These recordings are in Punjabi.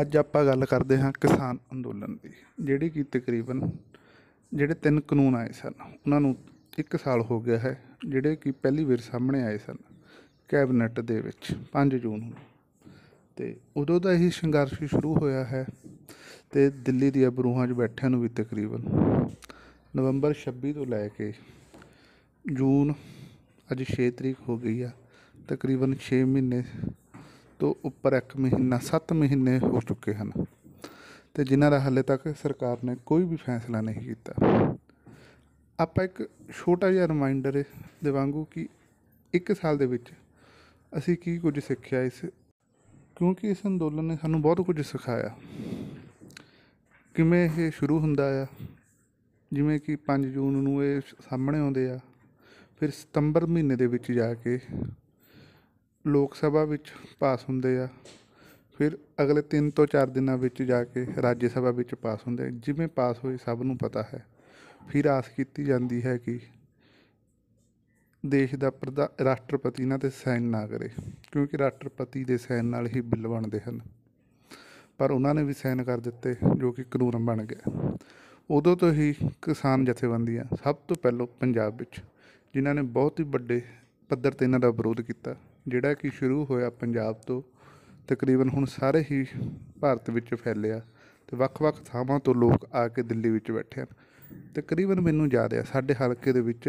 ਅੱਜ ਆਪਾਂ ਗੱਲ ਕਰਦੇ ਹਾਂ ਕਿਸਾਨ ਅੰਦੋਲਨ ਦੀ ਜਿਹੜੀ ਕਿ ਤਕਰੀਬਨ ਜਿਹੜੇ ਤਿੰਨ ਕਾਨੂੰਨ ਆਏ ਸਨ ਉਹਨਾਂ ਨੂੰ 1 ਸਾਲ ਹੋ ਗਿਆ ਹੈ ਜਿਹੜੇ ਕਿ ਪਹਿਲੀ ਵਾਰ ਸਾਹਮਣੇ ਆਏ ਸਨ ਕੈਬਨਿਟ ਦੇ ਵਿੱਚ 5 ਜੂਨ ਨੂੰ ਤੇ ਉਦੋਂ ਦਾ ਇਹ ਸੰਘਰਸ਼ ਸ਼ੁਰੂ ਹੋਇਆ ਹੈ ਤੇ ਦਿੱਲੀ ਦੀਆਂ ਬਰੂਹਾਂ 'ਚ ਬੈਠਿਆਂ ਨੂੰ ਵੀ ਤਕਰੀਬਨ ਨਵੰਬਰ 26 ਤੋਂ ਲੈ ਕੇ ਜੂਨ ਅੱਜ 6 ਤਰੀਕ ਹੋ ਗਈ ਆ ਤਕਰੀਬਨ 6 ਮਹੀਨੇ ਤੋਂ ਉੱਪਰ 1 ਮਹੀਨਾ 7 ਮਹੀਨੇ ਹੋ ਚੁੱਕੇ ਹਨ ਤੇ ਜਿਨ੍ਹਾਂ ਦਾ ਹੱਲੇ ਤੱਕ ਸਰਕਾਰ ਨੇ ਕੋਈ ਵੀ ਫੈਸਲਾ ਨਹੀਂ ਕੀਤਾ ਆਪਾਂ ਇੱਕ ਛੋਟਾ ਜਿਹਾ ਰਿਮਾਈਂਡਰ ਦੇ ਵਾਂਗੂ ਕਿ ਇੱਕ ਸਾਲ ਦੇ ਵਿੱਚ ਅਸੀਂ ਕੀ ਕੁਝ ਸਿੱਖਿਆ ਇਸ ਕਿਉਂਕਿ ਇਸ ਅੰਦੋਲਨ ਨੇ ਸਾਨੂੰ ਬਹੁਤ ਕੁਝ ਸਿਖਾਇਆ ਕਿਵੇਂ ਇਹ ਸ਼ੁਰੂ ਹੁੰਦਾ ਆ ਜਿਵੇਂ ਕਿ 5 ਜੂਨ ਨੂੰ ਇਹ ਸਾਹਮਣੇ ਆਉਂਦੇ ਆ ਫਿਰ ਸਤੰਬਰ ਮਹੀਨੇ ਦੇ ਵਿੱਚ ਜਾ ਕੇ ਲੋਕ ਸਭਾ ਵਿੱਚ ਪਾਸ ਹੁੰਦੇ ਆ ਫਿਰ ਅਗਲੇ 3 ਤੋਂ 4 ਦਿਨਾਂ ਵਿੱਚ ਜਾ ਕੇ ਰਾਜ ਸਭਾ ਵਿੱਚ ਪਾਸ ਹੁੰਦੇ ਜਿਵੇਂ ਪਾਸ ਹੋਏ ਸਭ ਨੂੰ ਪਤਾ ਹੈ ਫਿਰ ਆਸ ਕੀਤੀ ਜਾਂਦੀ ਹੈ ਕਿ ਦੇਸ਼ ਦਾ ਪ੍ਰਧਾਨ ਰਾਸ਼ਟਰਪਤੀ ਨਾ ਤੇ ਸਾਈਨ ਨਾ ਕਰੇ ਕਿਉਂਕਿ ਰਾਸ਼ਟਰਪਤੀ ਦੇ ਸਾਈਨ ਨਾਲ ਹੀ ਬਿੱਲ ਬਣਦੇ ਹਨ ਪਰ ਉਹਨਾਂ ਨੇ ਵੀ ਸਾਈਨ ਕਰ ਦਿੱਤੇ ਜੋ ਕਿ ਕਾਨੂੰਨ ਬਣ ਗਿਆ ਉਦੋਂ ਤੋਂ ਹੀ ਕਿਸਾਨ ਜਥੇਬੰਦੀਆਂ ਸਭ ਤੋਂ ਪਹਿਲਾਂ ਪੰਜਾਬ ਵਿੱਚ ਜਿਨ੍ਹਾਂ ਨੇ ਬਹੁਤ ਹੀ ਵੱਡੇ ਪੱਧਰ ਤੇ ਇਹਨਾਂ ਦਾ ਵਿਰੋਧ ਕੀਤਾ ਜਿਹੜਾ ਕਿ ਸ਼ੁਰੂ ਹੋਇਆ ਪੰਜਾਬ ਤੋਂ ਤਕਰੀਬਨ ਹੁਣ ਸਾਰੇ ਹੀ ਭਾਰਤ ਵਿੱਚ ਫੈਲਿਆ ਤੇ ਵੱਖ-ਵੱਖ ਥਾਵਾਂ ਤੋਂ ਲੋਕ ਆ ਕੇ ਦਿੱਲੀ ਵਿੱਚ ਬੈਠੇ ਹਨ ਤਕਰੀਬਨ ਮੈਨੂੰ ਯਾਦ ਹੈ ਸਾਡੇ ਹਲਕੇ ਦੇ ਵਿੱਚ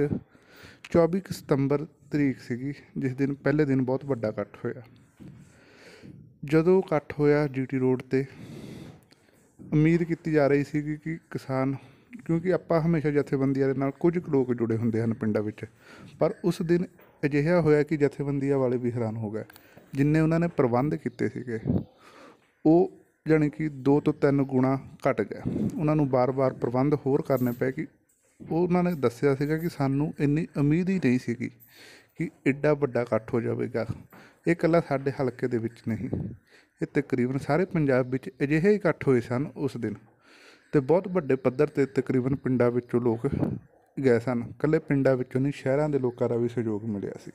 24 ਸਤੰਬਰ ਤਰੀਕ ਸੀਗੀ ਜਿਸ ਦਿਨ ਪਹਿਲੇ ਦਿਨ ਬਹੁਤ ਵੱਡਾ ਇਕੱਠ ਹੋਇਆ ਜਦੋਂ ਇਕੱਠ ਹੋਇਆ ਜੀਟੀ ਰੋਡ ਤੇ ਉਮੀਦ ਕੀਤੀ ਜਾ ਰਹੀ ਸੀ ਕਿ ਕਿਸਾਨ ਕਿਉਂਕਿ ਆਪਾਂ ਹਮੇਸ਼ਾ ਜਥੇਬੰਦੀਆਂ ਦੇ ਨਾਲ ਕੁਝ ਲੋਕ ਜੁੜੇ ਹੁੰਦੇ ਹਨ ਪਿੰਡਾਂ ਵਿੱਚ ਪਰ ਉਸ ਦਿਨ ਅਜਿਹਾ ਹੋਇਆ ਕਿ ਜਥੇਬੰਦੀਆਂ ਵਾਲੇ ਵੀ ਹੈਰਾਨ ਹੋ ਗਏ ਜਿੰਨੇ ਉਹਨਾਂ ਨੇ ਪ੍ਰਬੰਧ ਕੀਤੇ ਸੀਗੇ ਉਹ ਜਾਨੀ ਕਿ 2 ਤੋਂ 3 ਗੁਣਾ ਘਟ ਗਿਆ ਉਹਨਾਂ ਨੂੰ ਬਾਰ-ਬਾਰ ਪ੍ਰਬੰਧ ਹੋਰ ਕਰਨੇ ਪਏ ਕਿ ਉਹਨਾਂ ਨੇ ਦੱਸਿਆ ਸੀਗਾ ਕਿ ਸਾਨੂੰ ਇੰਨੀ ਉਮੀਦ ਹੀ ਨਹੀਂ ਸੀਗੀ ਕਿ ਐਡਾ ਵੱਡਾ ਇਕੱਠ ਹੋ ਜਾਵੇਗਾ ਇਹ ਇਕੱਲਾ ਸਾਡੇ ਹਲਕੇ ਦੇ ਵਿੱਚ ਨਹੀਂ ਇਹ ਤਕਰੀਬਨ ਸਾਰੇ ਪੰਜਾਬ ਵਿੱਚ ਅਜਿਹੇ ਇਕੱਠ ਹੋਏ ਸਨ ਉਸ ਦਿਨ ਤੇ ਬਹੁਤ ਵੱਡੇ ਪੱਧਰ ਤੇ ਤਕਰੀਬਨ ਪਿੰਡਾਂ ਵਿੱਚੋਂ ਲੋਕ ਗਏ ਸਨ ਇਕੱਲੇ ਪਿੰਡਾਂ ਵਿੱਚੋਂ ਨਹੀਂ ਸ਼ਹਿਰਾਂ ਦੇ ਲੋਕਾਂ ਦਾ ਵੀ ਸਹਿਯੋਗ ਮਿਲਿਆ ਸੀ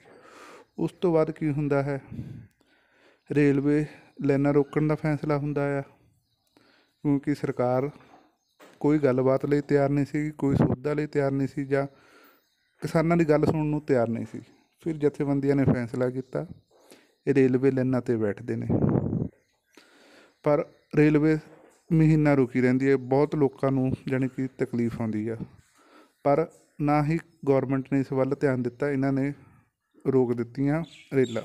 ਉਸ ਤੋਂ ਬਾਅਦ ਕੀ ਹੁੰਦਾ ਹੈ ਰੇਲਵੇ ਲਾਈਨਾਂ ਰੋਕਣ ਦਾ ਫੈਸਲਾ ਹੁੰਦਾ ਆ ਕਿਉਂਕਿ ਸਰਕਾਰ ਕੋਈ ਗੱਲਬਾਤ ਲਈ ਤਿਆਰ ਨਹੀਂ ਸੀ ਕੋਈ ਸੌਦਾ ਲਈ ਤਿਆਰ ਨਹੀਂ ਸੀ ਜਾਂ ਕਿਸਾਨਾਂ ਦੀ ਗੱਲ ਸੁਣਨ ਨੂੰ ਤਿਆਰ ਨਹੀਂ ਸੀ ਫਿਰ ਜਥੇਬੰਦੀਆਂ ਨੇ ਫੈਸਲਾ ਕੀਤਾ ਇਹ ਰੇਲਵੇ ਲਾਈਨਾਂ ਤੇ ਬੈਠਦੇ ਨੇ ਪਰ ਰੇਲਵੇ ਮਹੀਨਾ ਰੁਕੀ ਰਹਿੰਦੀ ਹੈ ਬਹੁਤ ਲੋਕਾਂ ਨੂੰ ਜਾਨੀ ਕਿ ਤਕਲੀਫ ਆਉਂਦੀ ਆ ਪਰ ਨਾ ਹੀ ਗਵਰਨਮੈਂਟ ਨੇ ਇਸ ਵੱਲ ਧਿਆਨ ਦਿੱਤਾ ਇਹਨਾਂ ਨੇ ਰੋਕ ਦਿੱਤੀਆਂ ਰੇਲਾ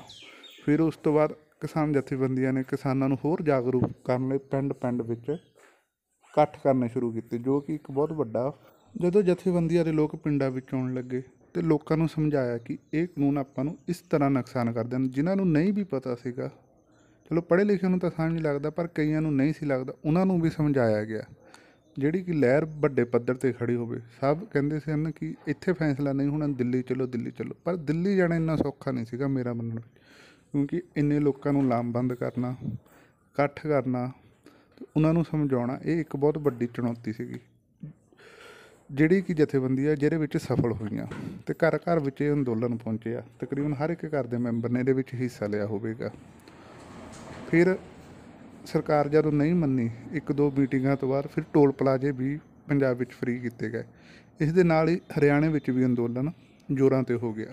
ਫਿਰ ਉਸ ਤੋਂ ਬਾਅਦ ਕਿਸਾਨ ਜਥੇਬੰਦੀਆਂ ਨੇ ਕਿਸਾਨਾਂ ਨੂੰ ਹੋਰ ਜਾਗਰੂਕ ਕਰਨ ਲਈ ਪਿੰਡ ਪਿੰਡ ਵਿੱਚ ਇਕੱਠ ਕਰਨੇ ਸ਼ੁਰੂ ਕੀਤੇ ਜੋ ਕਿ ਇੱਕ ਬਹੁਤ ਵੱਡਾ ਜਦੋਂ ਜਥੇਬੰਦੀਆਂ ਦੇ ਲੋਕ ਪਿੰਡਾਂ ਵਿੱਚ ਆਉਣ ਲੱਗੇ ਤੇ ਲੋਕਾਂ ਨੂੰ ਸਮਝਾਇਆ ਕਿ ਇਹ ਕਾਨੂੰਨ ਆਪਾਂ ਨੂੰ ਇਸ ਤਰ੍ਹਾਂ ਨੁਕਸਾਨ ਕਰਦੇ ਹਨ ਜਿਨ੍ਹਾਂ ਨੂੰ ਨਹੀਂ ਵੀ ਪਤਾ ਸੀਗਾ ਚਲੋ ਪੜ੍ਹੇ ਲਿਖੇ ਨੂੰ ਤਾਂ ਸਮਝ ਲੱਗਦਾ ਪਰ ਕਈਆਂ ਨੂੰ ਨਹੀਂ ਸੀ ਲੱਗਦਾ ਉਹਨਾਂ ਨੂੰ ਵੀ ਸਮਝਾਇਆ ਗਿਆ ਜਿਹੜੀ ਕਿ ਲਹਿਰ ਵੱਡੇ ਪੱਧਰ ਤੇ ਖੜੀ ਹੋਵੇ ਸਭ ਕਹਿੰਦੇ ਸੀ ਹਨ ਕਿ ਇੱਥੇ ਫੈਸਲਾ ਨਹੀਂ ਹੋਣਾ ਦਿੱਲੀ ਚਲੋ ਦਿੱਲੀ ਚਲੋ ਪਰ ਦਿੱਲੀ ਜਾਣਾ ਇੰਨਾ ਸੌਖਾ ਨਹੀਂ ਸੀਗਾ ਮੇਰਾ ਮੰਨਣ ਵਿੱਚ ਕਿਉਂਕਿ ਇੰਨੇ ਲੋਕਾਂ ਨੂੰ ਲਾਮਬੰਦ ਕਰਨਾ ਇਕੱਠ ਕਰਨਾ ਉਹਨਾਂ ਨੂੰ ਸਮਝਾਉਣਾ ਇਹ ਇੱਕ ਬਹੁਤ ਵੱਡੀ ਚੁਣੌਤੀ ਸੀਗੀ ਜਿਹੜੀ ਕਿ ਜਥੇਬੰਦੀ ਆ ਜਿਹਦੇ ਵਿੱਚ ਸਫਲ ਹੋਈਆਂ ਤੇ ਘਰ ਘਰ ਵਿੱਚ ਇਹ ਅੰਦੋਲਨ ਪਹੁੰਚਿਆ ਤਕਰੀਬਨ ਹਰ ਇੱਕ ਘਰ ਦੇ ਮੈਂਬਰ ਨੇ ਇਹਦੇ ਵਿੱਚ ਹਿੱਸਾ ਲਿਆ ਹੋਵੇਗਾ ਫਿਰ ਸਰਕਾਰ ਜਦੋਂ ਨਹੀਂ ਮੰਨੀ ਇੱਕ ਦੋ ਮੀਟਿੰਗਾਂ ਤੋਂ ਬਾਅਦ ਫਿਰ ਟੋਲ ਪਲਾਜ਼ੇ ਵੀ ਪੰਜਾਬ ਵਿੱਚ ਫ੍ਰੀ ਕੀਤੇ ਗਏ ਇਸ ਦੇ ਨਾਲ ਹੀ ਹਰਿਆਣੇ ਵਿੱਚ ਵੀ ਅੰਦੋਲਨ ਜ਼ੋਰਾਂ ਤੇ ਹੋ ਗਿਆ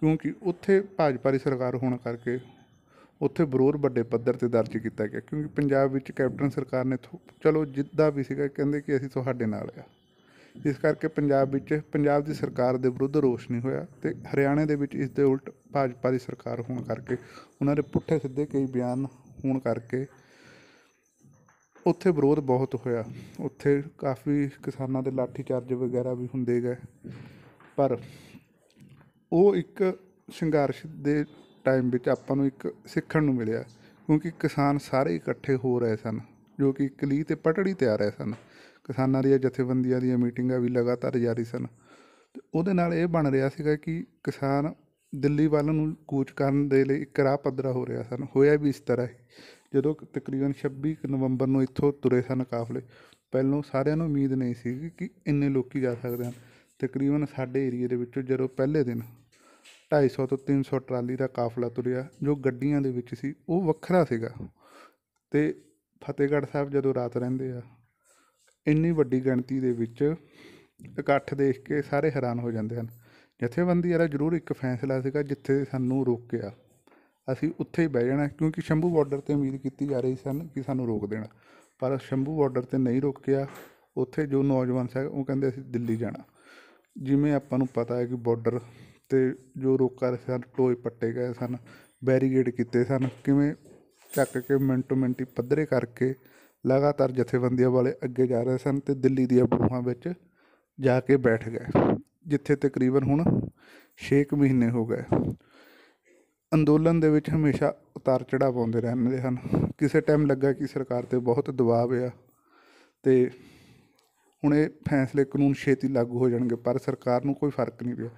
ਕਿਉਂਕਿ ਉੱਥੇ ਭਾਜਪਾ ਦੀ ਸਰਕਾਰ ਹੋਣ ਕਰਕੇ ਉੱਥੇ ਬਰੋਰ ਵੱਡੇ ਪੱਧਰ ਤੇ ਦਰਜ ਕੀਤਾ ਗਿਆ ਕਿਉਂਕਿ ਪੰਜਾਬ ਵਿੱਚ ਕੈਪਟਨ ਸਰਕਾਰ ਨੇ ਚਲੋ ਜਿੱਦਾਂ ਵੀ ਸੀਗਾ ਕਹਿੰਦੇ ਕਿ ਅਸੀਂ ਤੁਹਾਡੇ ਨਾਲ ਆ ਇਸ ਕਰਕੇ ਪੰਜਾਬ ਵਿੱਚ ਪੰਜਾਬ ਦੀ ਸਰਕਾਰ ਦੇ ਵਿਰੁੱਧ ਰੋਸ ਨਹੀਂ ਹੋਇਆ ਤੇ ਹਰਿਆਣੇ ਦੇ ਵਿੱਚ ਇਸ ਦੇ ਉਲਟ ਭਾਜਪਾ ਦੀ ਸਰਕਾਰ ਹੋਣ ਕਰਕੇ ਉਹਨਾਂ ਦੇ ਪੁੱਠੇ ਸਿੱਧੇ ਕਈ ਬਿਆਨ ਹੋਣ ਕਰਕੇ ਉੱਥੇ ਵਿਰੋਧ ਬਹੁਤ ਹੋਇਆ ਉੱਥੇ ਕਾਫੀ ਕਿਸਾਨਾਂ ਦੇ ਲਾਠੀ ਚਾਰਜ ਵਗੈਰਾ ਵੀ ਹੁੰਦੇ ਗਏ ਪਰ ਉਹ ਇੱਕ ਸੰਘਰਸ਼ ਦੇ ਟਾਈਮ ਵਿੱਚ ਆਪਾਂ ਨੂੰ ਇੱਕ ਸਿੱਖਣ ਨੂੰ ਮਿਲਿਆ ਕਿਉਂਕਿ ਕਿਸਾਨ ਸਾਰੇ ਇਕੱਠੇ ਹੋ ਰਹੇ ਸਨ ਜੋ ਕਿ ਕਲੀ ਤੇ ਪਟੜੀ ਤੇ ਆ ਰਹੇ ਸਨ ਕਿਸਾਨਾਂ ਦੀਆਂ ਜਥੇਬੰਦੀਆਂ ਦੀਆਂ ਮੀਟਿੰਗਾਂ ਵੀ ਲਗਾਤਾਰ ਜਾਰੀ ਸਨ ਉਹਦੇ ਨਾਲ ਇਹ ਬਣ ਰਿਹਾ ਸੀਗਾ ਕਿ ਕਿਸਾਨ ਦਿੱਲੀ ਵੱਲ ਨੂੰ ਕੂਚ ਕਰਨ ਦੇ ਲਈ ਇੱਕ ਰਾਹ ਪੱਧਰਾ ਹੋ ਰਿਹਾ ਸਨ ਹੋਇਆ ਵੀ ਇਸ ਤਰ੍ਹਾਂ ਹੀ ਜਦੋਂ ਤਕਰੀਬਨ 26 ਨਵੰਬਰ ਨੂੰ ਇੱਥੋਂ ਤੁਰੇ ਸਨ ਕਾਫਲੇ ਪਹਿਲਾਂ ਸਾਰਿਆਂ ਨੂੰ ਉਮੀਦ ਨਹੀਂ ਸੀ ਕਿ ਇੰਨੇ ਲੋਕੀ ਜਾ ਸਕਦੇ ਹਨ ਤਕਰੀਬਨ ਸਾਡੇ ਏਰੀਆ ਦੇ ਵਿੱਚੋਂ ਜਦੋਂ ਪਹਿਲੇ ਦਿਨ 250 ਤੋਂ 300 ਟਰਾਲੀ ਦਾ ਕਾਫਲਾ ਤੁਰਿਆ ਜੋ ਗੱਡੀਆਂ ਦੇ ਵਿੱਚ ਸੀ ਉਹ ਵੱਖਰਾ ਸੀਗਾ ਤੇ ਫਤਿਹਗੜ੍ਹ ਸਾਹਿਬ ਜਦੋਂ ਰਾਤ ਰਹਿੰਦੇ ਆ ਇੰਨੀ ਵੱਡੀ ਗਿਣਤੀ ਦੇ ਵਿੱਚ ਇਕੱਠ ਦੇਖ ਕੇ ਸਾਰੇ ਹੈਰਾਨ ਹੋ ਜਾਂਦੇ ਹਨ ਜਥੇਬੰਦੀ ਵਾਲਾ ਜ਼ਰੂਰ ਇੱਕ ਫੈਸਲਾ ਸੀਗਾ ਜਿੱਥੇ ਸਾਨੂੰ ਰੋਕਿਆ ਅਸੀਂ ਉੱਥੇ ਹੀ ਬਹਿ ਜਾਣਾ ਕਿਉਂਕਿ ਸ਼ੰਭੂ ਬਾਰਡਰ ਤੇ ਉਮੀਦ ਕੀਤੀ ਜਾ ਰਹੀ ਸਨ ਕਿ ਸਾਨੂੰ ਰੋਕ ਦੇਣਾ ਪਰ ਸ਼ੰਭੂ ਬਾਰਡਰ ਤੇ ਨਹੀਂ ਰੋਕਿਆ ਉੱਥੇ ਜੋ ਨੌਜਵਾਨ ਸੀ ਉਹ ਕਹਿੰਦੇ ਅਸੀਂ ਦਿੱਲੀ ਜਾਣਾ ਜਿਵੇਂ ਆਪਾਂ ਨੂੰ ਪਤਾ ਹੈ ਕਿ ਬਾਰਡਰ ਤੇ ਜੋ ਰੋਕਾ ਸਨ ਟੋਏ ਪੱਟੇ ਗਏ ਸਨ ਬੈਰੀਗੇਡ ਕੀਤੇ ਸਨ ਕਿਵੇਂ ਚੱਕ ਕੇ ਮਿੰਟੋ ਮਿੰਟੀ ਪੱਧਰੇ ਕਰਕੇ ਲਗਾਤਾਰ ਜਥੇਬੰਦੀਆਂ ਵਾਲੇ ਅੱਗੇ ਜਾ ਰਹੇ ਸਨ ਤੇ ਦਿੱਲੀ ਦੀਆਂ ਬੂਹਾਂ ਵਿੱਚ ਜਾ ਕੇ ਬੈਠ ਗਏ ਜਿੱਥੇ ਤਕਰੀਬਨ ਹੁਣ 6 ਕੁ ਮਹੀਨੇ ਹੋ ਗਏ ਅੰਦੋਲਨ ਦੇ ਵਿੱਚ ਹਮੇਸ਼ਾ ਉਤਾਰ ਚੜਾ ਪਾਉਂਦੇ ਰਹਿੰਦੇ ਹਨ ਕਿਸੇ ਟਾਈਮ ਲੱਗਾ ਕਿ ਸਰਕਾਰ ਤੇ ਬਹੁਤ ਦਬਾਅ ਆ ਤੇ ਹੁਣ ਇਹ ਫੈਸਲੇ ਕਾਨੂੰਨ ਛੇਤੀ ਲਾਗੂ ਹੋ ਜਾਣਗੇ ਪਰ ਸਰਕਾਰ ਨੂੰ ਕੋਈ ਫਰਕ ਨਹੀਂ ਪਿਆ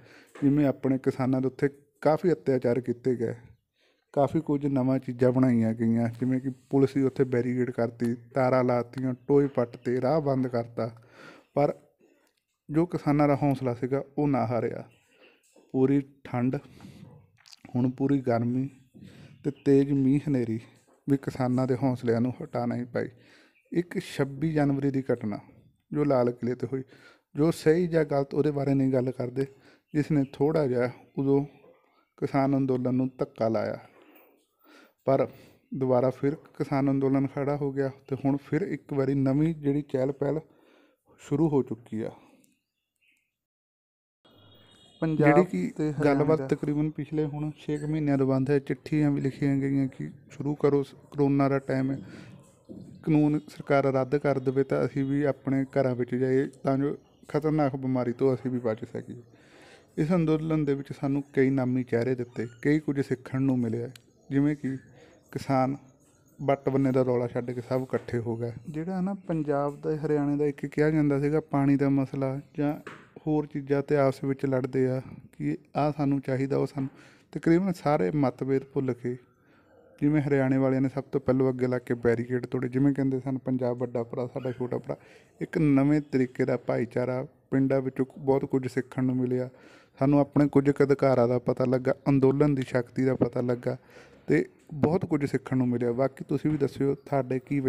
ਜਿਵੇਂ ਆਪਣੇ ਕਿਸਾਨਾਂ ਦੇ ਉੱਤੇ ਕਾਫੀ ਅਤਿਆਚਾਰ ਕੀਤੇ ਗਏ ਕਾਫੀ ਕੁਝ ਨਵਾਂ ਚੀਜ਼ਾਂ ਬਣਾਈਆਂ ਗਈਆਂ ਜਿਵੇਂ ਕਿ ਪੁਲਿਸ ਵੀ ਉੱਥੇ ਬੈਰੀਗੇਡ ਕਰਤੀ ਤਾਰਾਂ ਲਾਤੀਆਂ ਟੋਏ ਪੱਟ ਤੇ ਰਾਹ ਬੰਦ ਕਰਤਾ ਪਰ ਜੋ ਕਿਸਾਨਾਂ ਦਾ ਹੌਸਲਾ ਸੀਗਾ ਉਹ ਨਾ ਹਾਰਿਆ ਪੂਰੀ ਠੰਡ ਹੁਣ ਪੂਰੀ ਗਰਮੀ ਤੇ ਤੇਜ਼ ਮੀਂਹ ਹਨੇਰੀ ਵੀ ਕਿਸਾਨਾਂ ਦੇ ਹੌਸਲਿਆਂ ਨੂੰ ਹਟਾ ਨਹੀਂ ਪਾਈ ਇੱਕ 26 ਜਨਵਰੀ ਦੀ ਘਟਨਾ ਜੋ ਲਾਲ ਕਿਲੇ ਤੇ ਹੋਈ ਜੋ ਸਹੀ ਜਾਂ ਗਲਤ ਉਹਦੇ ਬਾਰੇ ਨਹੀਂ ਗੱਲ ਕਰਦੇ ਜਿਸ ਨੇ ਥੋੜਾ ਜਿਹਾ ਉਦੋਂ ਕਿਸਾਨ ਅੰਦੋਲਨ ਨੂੰ ਧੱਕਾ ਲਾਇਆ ਪਰ ਦੁਬਾਰਾ ਫਿਰ ਕਿਸਾਨ ਅੰਦੋਲਨ ਖੜਾ ਹੋ ਗਿਆ ਤੇ ਹੁਣ ਫਿਰ ਇੱਕ ਵਾਰੀ ਨਵੀਂ ਜਿਹੜੀ ਚਹਿਲ ਪਹਿਲ ਸ਼ੁਰੂ ਹੋ ਚੁੱਕੀ ਆ ਪੰਜਾਬ ਜਿਹੜੀ ਕਿ ਗੱਲਬਾਤ ਤਕਰੀਬਨ ਪਿਛਲੇ ਹੁਣ 6 ਮਹੀਨਿਆਂ ਤੋਂ ਬੰਦ ਹੈ ਚਿੱਠੀਆਂ ਵੀ ਲਿਖੀਆਂ ਗਈਆਂ ਕਿ ਸ਼ੁਰੂ ਕਰੋ ਕਰੋਨਾ ਦਾ ਟਾਈਮ ਹੈ ਕਾਨੂੰਨ ਸਰਕਾਰ ਰੱਦ ਕਰ ਦੇਵੇ ਤਾਂ ਅਸੀਂ ਵੀ ਆਪਣੇ ਘਰਾਂ ਵਿੱਚ ਜਾਈਏ ਤਾਂ ਜੋ ਖਤਰਨਾਕ ਬਿਮਾਰੀ ਤੋਂ ਅਸੀਂ ਵੀ ਬਚ ਸਕੀਏ ਇਸ ਅੰਦੋਲਨ ਦੇ ਵਿੱਚ ਸਾਨੂੰ ਕਈ ਨਾਮੀ ਚਿਹਰੇ ਦਿੱਤੇ ਕਈ ਕੁਝ ਸਿੱਖਣ ਨੂੰ ਮਿਲਿਆ ਜਿਵੇਂ ਕਿ ਕਿਸਾਨ ਬੱਟ ਬੰਨੇ ਦਾ ਰੌਲਾ ਛੱਡ ਕੇ ਸਭ ਇਕੱਠੇ ਹੋ ਗਏ ਜਿਹੜਾ ਨਾ ਪੰਜਾਬ ਦਾ ਹਰਿਆਣੇ ਦਾ ਇੱਕ ਕਿਹਾ ਜਾਂਦਾ ਸੀਗਾ ਪਾਣੀ ਦਾ ਮਸਲਾ ਜਾਂ ਹੋਰ ਚੀਜ਼ਾਂ 'ਤੇ ਆਪਸ ਵਿੱਚ ਲੜਦੇ ਆ ਕਿ ਆਹ ਸਾਨੂੰ ਚਾਹੀਦਾ ਉਹ ਸਾਨੂੰ ਤਕਰੀਬਨ ਸਾਰੇ ਮਤਭੇਦ ਭੁੱਲ ਕੇ ਜਿਵੇਂ ਹਰਿਆਣੇ ਵਾਲਿਆਂ ਨੇ ਸਭ ਤੋਂ ਪਹਿਲਾਂ ਅੱਗੇ ਲਾ ਕੇ ਬੈਰੀਕੇਡ ਤੋੜੇ ਜਿਵੇਂ ਕਹਿੰਦੇ ਸਨ ਪੰਜਾਬ ਵੱਡਾ ਭਰਾ ਸਾਡਾ ਛੋਟਾ ਭਰਾ ਇੱਕ ਨਵੇਂ ਤਰੀਕੇ ਦਾ ਭਾਈਚਾਰਾ ਪਿੰਡਾਂ ਵਿੱਚੋਂ ਬਹੁਤ ਕੁਝ ਸਿੱਖਣ ਨੂੰ ਮਿਲਿਆ ਸਾਨੂੰ ਆਪਣੇ ਕੁਝ ਅਧਿਕਾਰਾਂ ਦਾ ਪਤਾ ਲੱਗਾ ਅੰਦੋਲਨ ਦੀ ਸ਼ਕਤੀ ਦਾ ਪਤਾ ਲੱਗਾ ਤੇ ਬਹੁਤ ਕੁਝ ਸਿੱਖਣ ਨੂੰ ਮਿਲਿਆ ਬਾਕੀ ਤੁਸੀਂ ਵੀ ਦੱਸਿਓ ਤੁਹਾਡੇ ਕੀ